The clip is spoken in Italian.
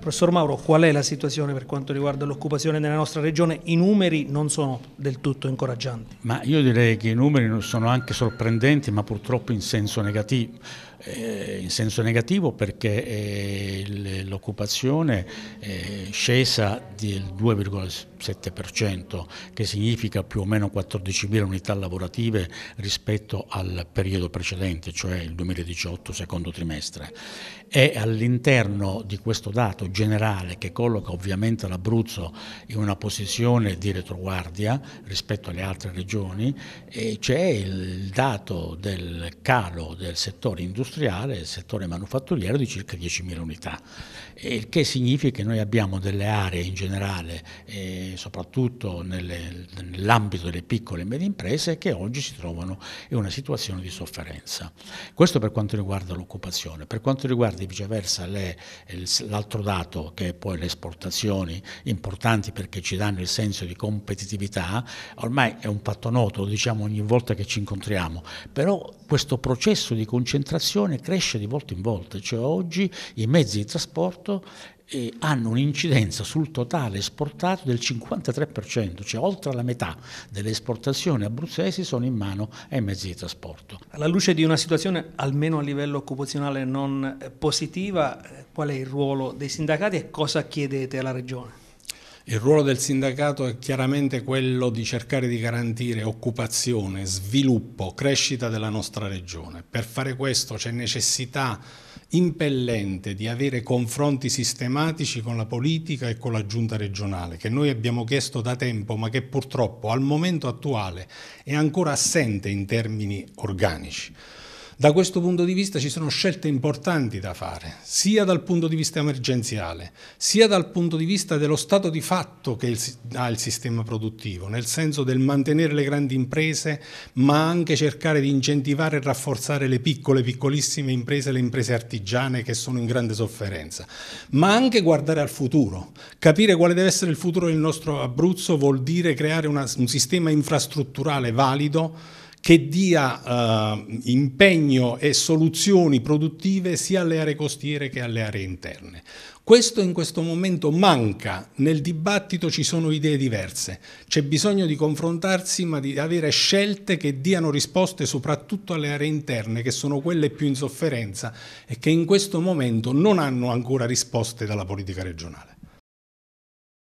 Professor Mauro, qual è la situazione per quanto riguarda l'occupazione nella nostra regione? I numeri non sono del tutto incoraggianti. Ma io direi che i numeri sono anche sorprendenti, ma purtroppo in senso negativo. Eh, in senso negativo perché eh, l'occupazione eh, è scesa del 2,7%, che significa più o meno 14.000 unità lavorative rispetto al periodo precedente, cioè il 2018 secondo trimestre. È all'interno di questo dato generale, che colloca ovviamente l'Abruzzo in una posizione di retroguardia rispetto alle altre regioni, e c'è il dato del calo del settore industriale, del settore manufatturiero di circa 10.000 unità, il che significa che noi abbiamo delle aree in generale generale e soprattutto nell'ambito delle piccole e medie imprese che oggi si trovano in una situazione di sofferenza. Questo per quanto riguarda l'occupazione, per quanto riguarda viceversa l'altro dato che è poi le esportazioni importanti perché ci danno il senso di competitività, ormai è un fatto noto, lo diciamo ogni volta che ci incontriamo, però questo processo di concentrazione cresce di volta in volta, cioè oggi i mezzi di trasporto eh, hanno un'incidenza sul totale esportato del 53%, cioè oltre la metà delle esportazioni abruzzesi sono in mano ai mezzi di trasporto. Alla luce di una situazione almeno a livello occupazionale non positiva, qual è il ruolo dei sindacati e cosa chiedete alla Regione? Il ruolo del sindacato è chiaramente quello di cercare di garantire occupazione, sviluppo, crescita della nostra regione. Per fare questo c'è necessità impellente di avere confronti sistematici con la politica e con la giunta regionale, che noi abbiamo chiesto da tempo, ma che purtroppo al momento attuale è ancora assente in termini organici. Da questo punto di vista ci sono scelte importanti da fare, sia dal punto di vista emergenziale, sia dal punto di vista dello stato di fatto che ha il sistema produttivo, nel senso del mantenere le grandi imprese, ma anche cercare di incentivare e rafforzare le piccole, piccolissime imprese, le imprese artigiane che sono in grande sofferenza, ma anche guardare al futuro. Capire quale deve essere il futuro del nostro Abruzzo vuol dire creare una, un sistema infrastrutturale valido che dia eh, impegno e soluzioni produttive sia alle aree costiere che alle aree interne. Questo in questo momento manca, nel dibattito ci sono idee diverse, c'è bisogno di confrontarsi ma di avere scelte che diano risposte soprattutto alle aree interne che sono quelle più in sofferenza e che in questo momento non hanno ancora risposte dalla politica regionale.